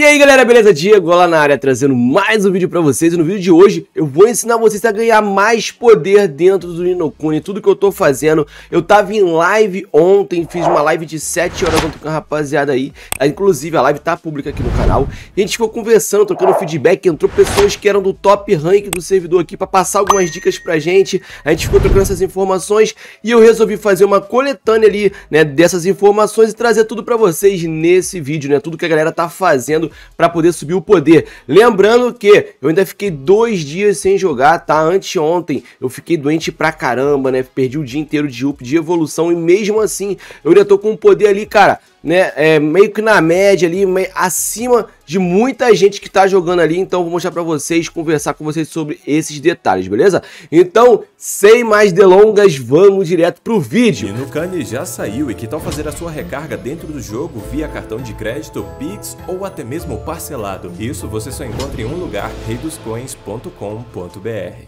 E aí galera, beleza? Diego lá na área trazendo mais um vídeo pra vocês e no vídeo de hoje eu vou ensinar vocês a ganhar mais poder dentro do Ninokuni, tudo que eu tô fazendo. Eu tava em live ontem, fiz uma live de 7 horas ontem com a rapaziada aí, ah, inclusive a live tá pública aqui no canal. a gente ficou conversando, trocando feedback, entrou pessoas que eram do top rank do servidor aqui pra passar algumas dicas pra gente, a gente ficou trocando essas informações e eu resolvi fazer uma coletânea ali, né, dessas informações e trazer tudo pra vocês nesse vídeo, né, tudo que a galera tá fazendo para poder subir o poder. Lembrando que eu ainda fiquei dois dias sem jogar, tá? Anteontem eu fiquei doente pra caramba, né? Perdi o dia inteiro de up de evolução e mesmo assim eu ainda tô com o poder ali, cara, né, é, meio que na média ali, meio, acima de muita gente que está jogando ali. Então vou mostrar para vocês, conversar com vocês sobre esses detalhes, beleza? Então, sem mais delongas, vamos direto pro vídeo. E no Cane já saiu e que tal fazer a sua recarga dentro do jogo via cartão de crédito, Pix ou até mesmo parcelado? Isso você só encontra em um lugar, reidoscoins.com.br.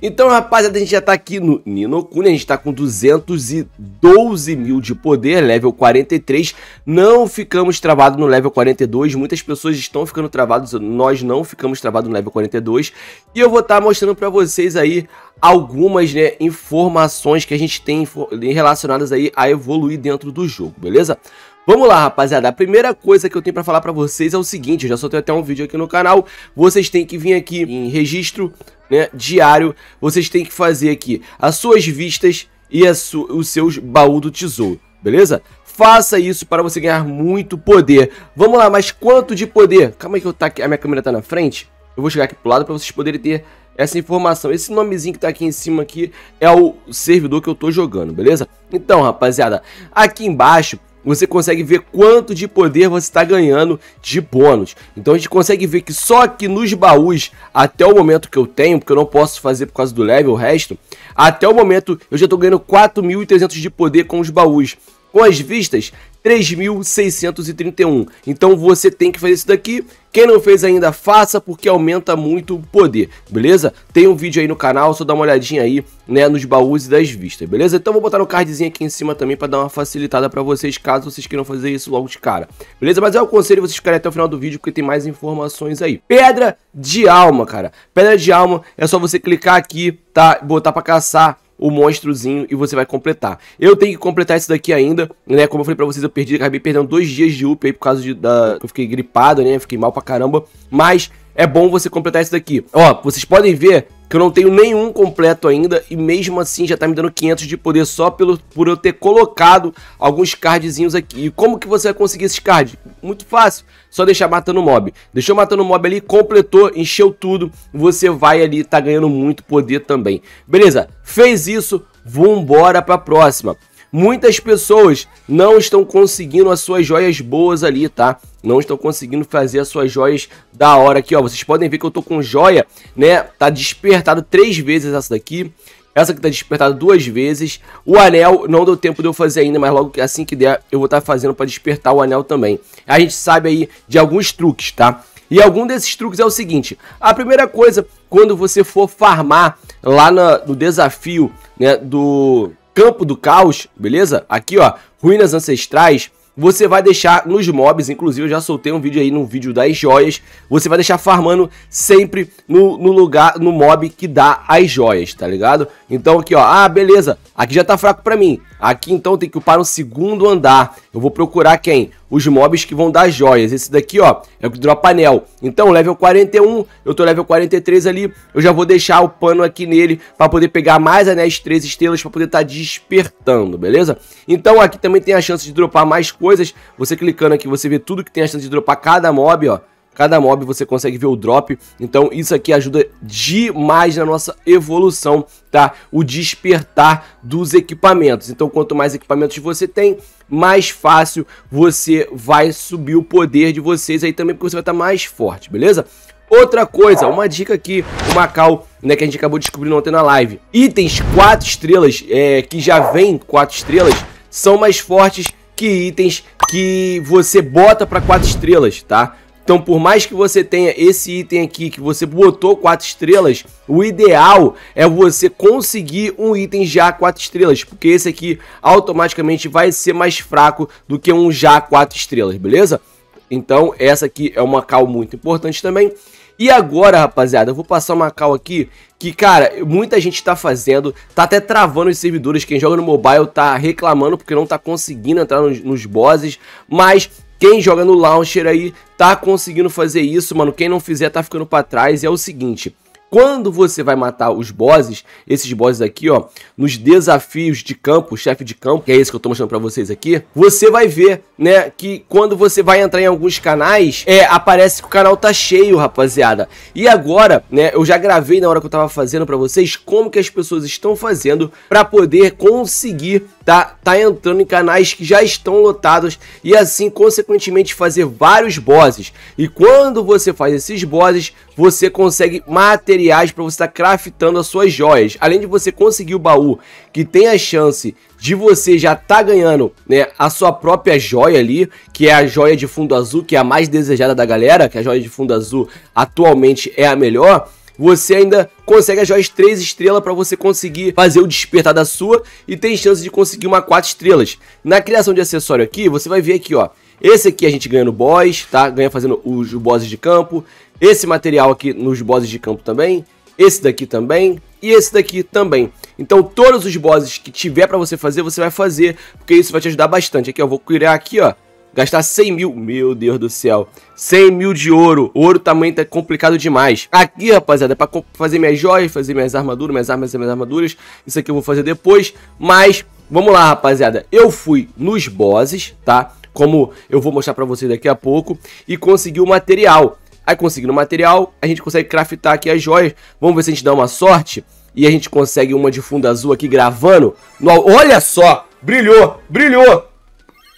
Então, rapaziada, a gente já está aqui no Nino Kuni, a gente está com 212 mil de poder, level 43. Não não ficamos travados no level 42, muitas pessoas estão ficando travadas, nós não ficamos travados no level 42. E eu vou estar tá mostrando para vocês aí algumas né, informações que a gente tem relacionadas aí a evoluir dentro do jogo, beleza? Vamos lá, rapaziada. A primeira coisa que eu tenho para falar para vocês é o seguinte, eu já soltei até um vídeo aqui no canal. Vocês têm que vir aqui em registro, né, diário. Vocês têm que fazer aqui as suas vistas e su os seus baú do tesouro, beleza? Faça isso para você ganhar muito poder. Vamos lá, mas quanto de poder? Calma aí que eu tá aqui, a minha câmera tá na frente. Eu vou chegar aqui pro lado para vocês poderem ter essa informação. Esse nomezinho que tá aqui em cima aqui é o servidor que eu tô jogando, beleza? Então, rapaziada, aqui embaixo você consegue ver quanto de poder você está ganhando de bônus. Então a gente consegue ver que só que nos baús, até o momento que eu tenho, porque eu não posso fazer por causa do level, o resto, até o momento eu já estou ganhando 4.300 de poder com os baús com as vistas 3.631. Então você tem que fazer isso daqui. Quem não fez ainda, faça porque aumenta muito o poder, beleza? Tem um vídeo aí no canal, só dá uma olhadinha aí, né, nos baús e das vistas, beleza? Então vou botar no um cardzinho aqui em cima também para dar uma facilitada para vocês, caso vocês queiram fazer isso logo de cara, beleza? Mas eu aconselho vocês ficarem até o final do vídeo porque tem mais informações aí. Pedra de alma, cara. Pedra de alma é só você clicar aqui, tá? Botar para caçar o monstrozinho e você vai completar. Eu tenho que completar isso daqui ainda, né? Como eu falei pra vocês, eu perdi, acabei perdendo dois dias de UP aí por causa de, da... Eu fiquei gripado, né? Fiquei mal pra caramba. Mas é bom você completar isso daqui. Ó, vocês podem ver que eu não tenho nenhum completo ainda e mesmo assim já tá me dando 500 de poder só pelo, por eu ter colocado alguns cardzinhos aqui. E como que você vai conseguir esses cards? Muito fácil, só deixar matando mob. Deixou matando mob ali, completou, encheu tudo, você vai ali, tá ganhando muito poder também. Beleza, fez isso, vambora pra próxima. Muitas pessoas não estão conseguindo as suas joias boas ali, tá? Não estão conseguindo fazer as suas joias da hora aqui, ó. Vocês podem ver que eu tô com joia, né? Tá despertado três vezes essa daqui. Essa que tá despertada duas vezes. O anel não deu tempo de eu fazer ainda, mas logo assim que der, eu vou estar tá fazendo para despertar o anel também. A gente sabe aí de alguns truques, tá? E algum desses truques é o seguinte: a primeira coisa, quando você for farmar lá no desafio né, do Campo do Caos, beleza? Aqui, ó, Ruínas Ancestrais, você vai deixar nos mobs, inclusive eu já soltei um vídeo aí no vídeo das joias, você vai deixar farmando sempre no, no, lugar, no mob que dá as joias, tá ligado? Então aqui ó, ah beleza, aqui já tá fraco pra mim, aqui então tem que upar o segundo andar, eu vou procurar quem? Os mobs que vão dar joias. Esse daqui, ó, é o que dropa anel. Então, level 41, eu tô level 43 ali, eu já vou deixar o pano aqui nele para poder pegar mais anéis 3 estrelas para poder estar tá despertando, beleza? Então, aqui também tem a chance de dropar mais coisas. Você clicando aqui, você vê tudo que tem a chance de dropar cada mob, ó. Cada mob você consegue ver o drop, então isso aqui ajuda demais na nossa evolução, tá? O despertar dos equipamentos. Então, quanto mais equipamentos você tem, mais fácil você vai subir o poder de vocês aí também, porque você vai estar tá mais forte, beleza? Outra coisa, uma dica aqui, o Macau, né, que a gente acabou descobrindo ontem na live. Itens 4 estrelas, é, que já vem 4 estrelas, são mais fortes que itens que você bota para 4 estrelas, tá? Então, por mais que você tenha esse item aqui que você botou 4 estrelas, o ideal é você conseguir um item já 4 estrelas, porque esse aqui automaticamente vai ser mais fraco do que um já 4 estrelas, beleza? Então, essa aqui é uma cal muito importante também. E agora, rapaziada, eu vou passar uma cal aqui que, cara, muita gente tá fazendo, tá até travando os servidores, quem joga no mobile tá reclamando porque não tá conseguindo entrar nos, nos bosses, mas quem joga no launcher aí tá conseguindo fazer isso, mano. Quem não fizer tá ficando para trás. E é o seguinte, quando você vai matar os bosses, esses bosses aqui, ó, nos desafios de campo, chefe de campo, que é esse que eu tô mostrando para vocês aqui, você vai ver, né, que quando você vai entrar em alguns canais, é, aparece que o canal tá cheio, rapaziada. E agora, né, eu já gravei na hora que eu tava fazendo para vocês como que as pessoas estão fazendo para poder conseguir tá, tá entrando em canais que já estão lotados e assim consequentemente fazer vários bosses. E quando você faz esses bosses, você consegue materiais para você estar tá craftando as suas joias. Além de você conseguir o baú que tem a chance de você já tá ganhando, né, a sua própria joia ali, que é a joia de fundo azul, que é a mais desejada da galera, que a joia de fundo azul atualmente é a melhor você ainda consegue as joias 3 estrelas para você conseguir fazer o despertar da sua e tem chance de conseguir uma 4 estrelas. Na criação de acessório aqui, você vai ver aqui, ó. Esse aqui a gente ganha no boss, tá? Ganha fazendo os bosses de campo. Esse material aqui nos bosses de campo também. Esse daqui também. E esse daqui também. Então todos os bosses que tiver para você fazer, você vai fazer. Porque isso vai te ajudar bastante. Aqui, ó. Vou criar aqui, ó gastar 100 mil, meu Deus do céu, 100 mil de ouro, o ouro também tá complicado demais. Aqui, rapaziada, é pra fazer minhas joias, fazer minhas armaduras, minhas armas e minhas armaduras, isso aqui eu vou fazer depois, mas vamos lá, rapaziada, eu fui nos bosses, tá? Como eu vou mostrar pra vocês daqui a pouco, e consegui o material. Aí conseguindo o material, a gente consegue craftar aqui as joias, vamos ver se a gente dá uma sorte e a gente consegue uma de fundo azul aqui gravando. No... Olha só! Brilhou! Brilhou!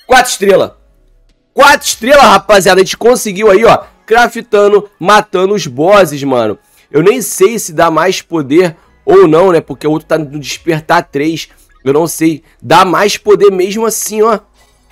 Quatro estrelas! Quatro estrelas, rapaziada. A gente conseguiu aí, ó, craftando, matando os bosses, mano. Eu nem sei se dá mais poder ou não, né? Porque o outro tá no despertar 3. Eu não sei. Dá mais poder mesmo assim, ó.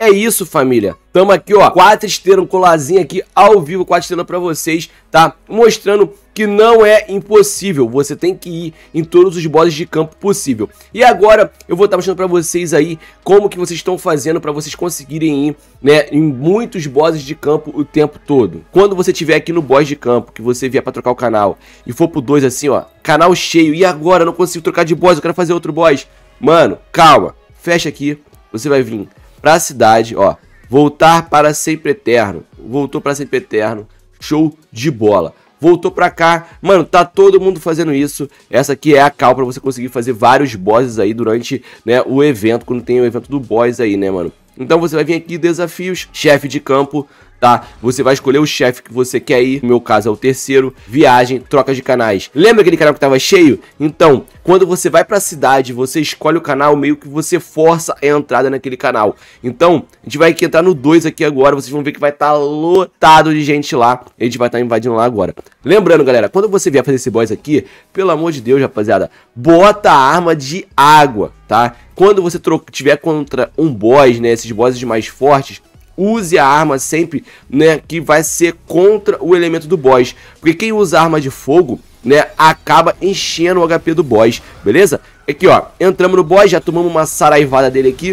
É isso, família. Tamo aqui, ó, quatro esteiras, um colazinho aqui ao vivo, quatro esteiras pra vocês, tá? Mostrando que não é impossível, você tem que ir em todos os bosses de campo possível. E agora eu vou estar tá mostrando pra vocês aí como que vocês estão fazendo pra vocês conseguirem ir, né, em muitos bosses de campo o tempo todo. Quando você tiver aqui no boss de campo, que você vier pra trocar o canal e for pro 2 assim, ó, canal cheio, e agora eu não consigo trocar de boss, eu quero fazer outro boss. Mano, calma, fecha aqui, você vai vir para a cidade, ó. Voltar para sempre eterno. Voltou para sempre eterno. Show de bola. Voltou para cá. Mano, tá todo mundo fazendo isso. Essa aqui é a cal para você conseguir fazer vários bosses aí durante, né, o evento, quando tem o evento do boss aí, né, mano? Então você vai vir aqui desafios, chefe de campo, tá? Você vai escolher o chefe que você quer ir, no meu caso é o terceiro, viagem, troca de canais. Lembra aquele canal que tava cheio? Então, quando você vai para a cidade, você escolhe o canal, meio que você força a entrada naquele canal. Então, a gente vai entrar no 2 aqui agora, vocês vão ver que vai estar tá lotado de gente lá, a gente vai estar tá invadindo lá agora. Lembrando, galera, quando você vier fazer esse boss aqui, pelo amor de Deus, rapaziada, bota a arma de água, tá? Quando você tiver contra um boss, né, esses bosses mais fortes, use a arma sempre, né, que vai ser contra o elemento do boss. Porque quem usa arma de fogo, né, acaba enchendo o HP do boss, beleza? Aqui, ó, entramos no boss, já tomamos uma saraivada dele aqui,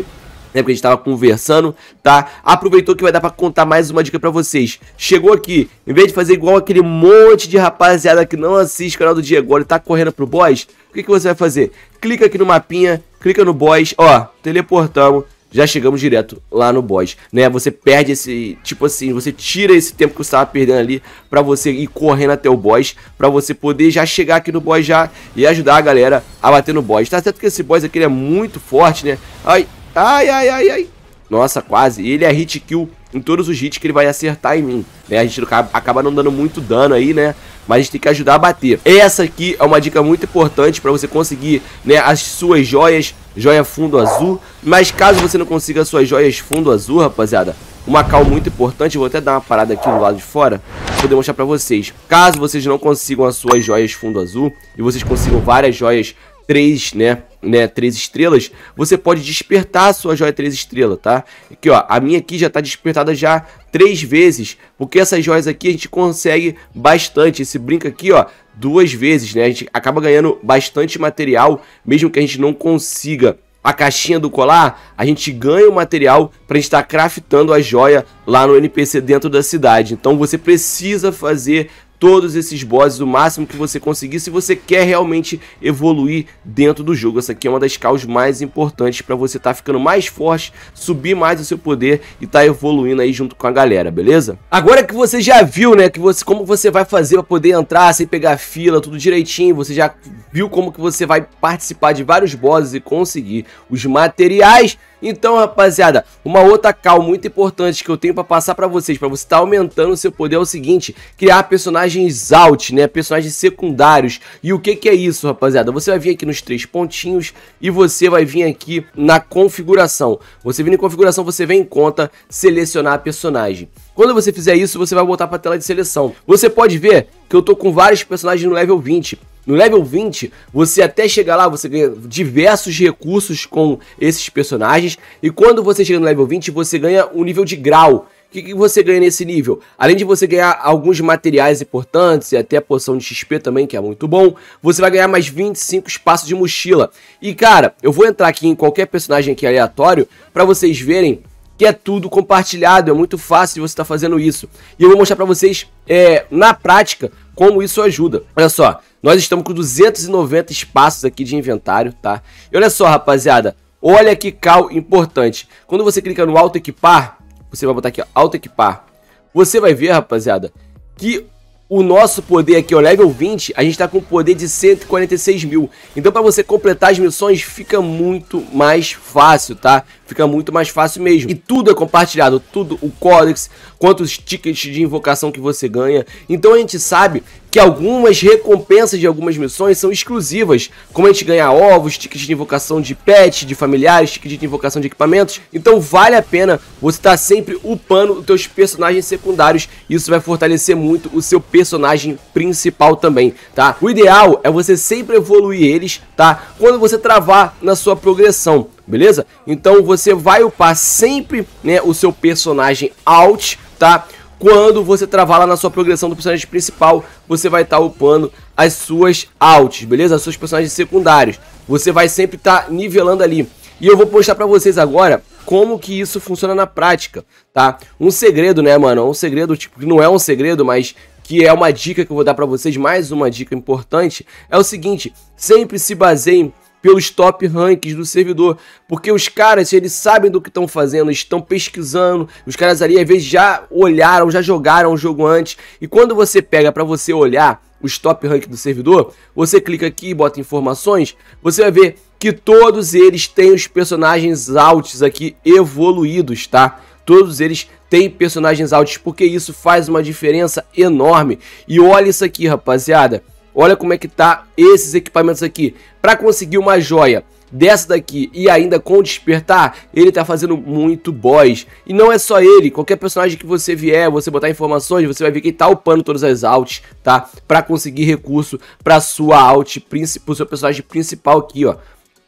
né, porque a gente tava conversando, tá? Aproveitou que vai dar pra contar mais uma dica pra vocês. Chegou aqui, em vez de fazer igual aquele monte de rapaziada que não assiste o canal do Diego, ele tá correndo pro boss, o que, que você vai fazer? Clica aqui no mapinha, clica no boss, ó, teleportamos, já chegamos direto lá no boss, né? Você perde esse, tipo assim, você tira esse tempo que você estava perdendo ali para você ir correndo até o boss, para você poder já chegar aqui no boss já e ajudar a galera a bater no boss. Tá certo que esse boss aqui é muito forte, né? Ai, ai, ai, ai, ai. Nossa, quase. Ele é hit kill em todos os hits que ele vai acertar em mim, né? A gente acaba não dando muito dano aí, né? Mas a gente tem que ajudar a bater. Essa aqui é uma dica muito importante para você conseguir, né, as suas joias joia fundo azul. Mas caso você não consiga suas joias fundo azul, rapaziada, uma cal muito importante, vou até dar uma parada aqui do lado de fora, para poder mostrar pra vocês. Caso vocês não consigam as suas joias fundo azul, e vocês consigam várias joias três, né? Né, três estrelas, você pode despertar a sua joia três estrelas, tá? Aqui, ó, a minha aqui já tá despertada já três vezes, porque essas joias aqui a gente consegue bastante. Esse brinco aqui, ó, duas vezes, né? A gente acaba ganhando bastante material, mesmo que a gente não consiga a caixinha do colar, a gente ganha o material para gente estar tá craftando a joia lá no NPC dentro da cidade. Então você precisa fazer todos esses bosses o máximo que você conseguir se você quer realmente evoluir dentro do jogo. Essa aqui é uma das causas mais importantes para você estar tá ficando mais forte, subir mais o seu poder e estar tá evoluindo aí junto com a galera, beleza? Agora que você já viu, né, que você como você vai fazer para poder entrar sem pegar fila, tudo direitinho, você já viu como que você vai participar de vários bosses e conseguir os materiais então, rapaziada, uma outra cal muito importante que eu tenho para passar para vocês, para você estar tá aumentando o seu poder é o seguinte, criar personagens out, né, personagens secundários. E o que que é isso, rapaziada? Você vai vir aqui nos três pontinhos e você vai vir aqui na configuração. Você vindo em configuração, você vem em conta selecionar personagem. Quando você fizer isso, você vai voltar para a tela de seleção. Você pode ver que eu tô com vários personagens no level 20. No level 20, você até chegar lá, você ganha diversos recursos com esses personagens. E quando você chega no level 20, você ganha um nível de grau. O que, que, você ganha nesse nível? Além de você ganhar alguns materiais importantes e até a poção de XP também, que é muito bom, você vai ganhar mais 25 espaços de mochila. E cara, eu vou entrar aqui em qualquer personagem aqui aleatório para vocês verem que é tudo compartilhado, é muito fácil você estar tá fazendo isso. E eu vou mostrar para vocês é, na prática como isso ajuda. Olha só, nós estamos com 290 espaços aqui de inventário, tá? E olha só, rapaziada, olha que cal importante. Quando você clica no auto equipar, você vai botar aqui, auto equipar. Você vai ver, rapaziada, que o nosso poder aqui, o level 20, a gente tá com um poder de 146 mil. Então, para você completar as missões, fica muito mais fácil, tá? Fica muito mais fácil mesmo. E tudo é compartilhado, tudo, o códex, quantos tickets de invocação que você ganha. Então a gente sabe que algumas recompensas de algumas missões são exclusivas, como a gente ganhar ovos, tickets de invocação de pet, de familiares, tickets de invocação de equipamentos. Então vale a pena você estar tá sempre upando os seus personagens secundários, e isso vai fortalecer muito o seu personagem principal também, tá? O ideal é você sempre evoluir eles, tá? Quando você travar na sua progressão beleza? Então você vai upar sempre né, o seu personagem alt, tá? Quando você travar lá na sua progressão do personagem principal, você vai estar tá upando as suas alts, beleza? As suas personagens secundários. Você vai sempre estar tá nivelando ali. E eu vou postar para vocês agora como que isso funciona na prática, tá? Um segredo, né, mano? Um segredo, tipo, que não é um segredo, mas que é uma dica que eu vou dar para vocês, mais uma dica importante, é o seguinte, sempre se baseiem pelos top rankings do servidor, porque os caras, eles sabem do que estão fazendo, estão pesquisando, os caras ali às vezes já olharam, já jogaram o jogo antes, e quando você pega para você olhar os top rankings do servidor, você clica aqui e bota informações, você vai ver que todos eles têm os personagens altos aqui evoluídos, tá? Todos eles têm personagens altos, porque isso faz uma diferença enorme. E olha isso aqui, rapaziada. Olha como é que tá esses equipamentos aqui. Para conseguir uma joia dessa daqui e ainda com despertar, ele tá fazendo muito boss. E não é só ele, qualquer personagem que você vier, você botar informações, você vai ver que ele tá upando todas as alts, tá? Para conseguir recurso para sua alt, pro seu personagem principal aqui, ó.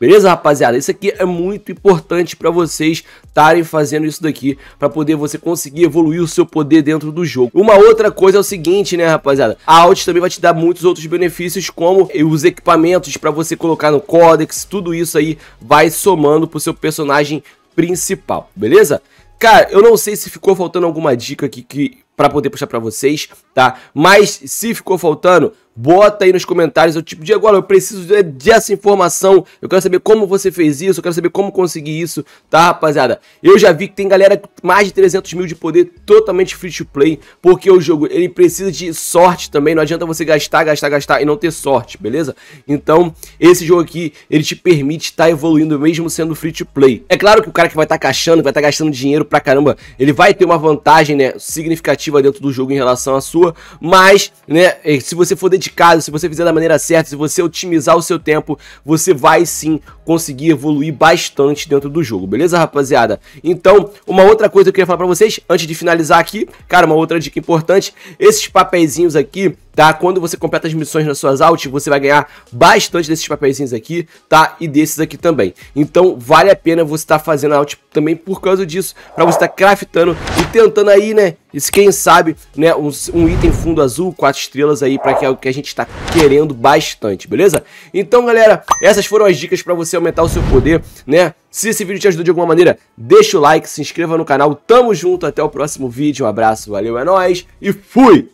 Beleza, rapaziada? Isso aqui é muito importante para vocês estarem fazendo isso daqui para poder você conseguir evoluir o seu poder dentro do jogo. Uma outra coisa é o seguinte, né, rapaziada? A Alt também vai te dar muitos outros benefícios, como os equipamentos para você colocar no Codex, tudo isso aí vai somando pro seu personagem principal, beleza? Cara, eu não sei se ficou faltando alguma dica aqui que para poder puxar para vocês, tá? Mas se ficou faltando, Bota aí nos comentários o tipo de agora, eu preciso dessa informação. Eu quero saber como você fez isso, eu quero saber como consegui isso, tá, rapaziada? Eu já vi que tem galera com mais de 300 mil de poder totalmente free to play, porque o jogo ele precisa de sorte também. Não adianta você gastar, gastar, gastar e não ter sorte, beleza? Então, esse jogo aqui, ele te permite estar tá evoluindo mesmo sendo free to play. É claro que o cara que vai estar tá caixando, vai estar tá gastando dinheiro pra caramba, ele vai ter uma vantagem, né, significativa dentro do jogo em relação à sua, mas, né, se você for de casa, se você fizer da maneira certa, se você otimizar o seu tempo, você vai sim conseguir evoluir bastante dentro do jogo, beleza, rapaziada? Então, uma outra coisa que eu queria falar pra vocês, antes de finalizar aqui, cara, uma outra dica importante, esses papeizinhos aqui, tá? Quando você completa as missões nas suas alt, você vai ganhar bastante desses papeizinhos aqui, tá? E desses aqui também. Então, vale a pena você estar tá fazendo alt também por causa disso, para você estar tá craftando e tentando aí, né? Isso quem sabe, né, um, um, item fundo azul, quatro estrelas aí, para que é o que a gente está querendo bastante, beleza? Então, galera, essas foram as dicas para você aumentar o seu poder, né? Se esse vídeo te ajudou de alguma maneira, deixa o like, se inscreva no canal, tamo junto, até o próximo vídeo, um abraço, valeu, é nóis e fui!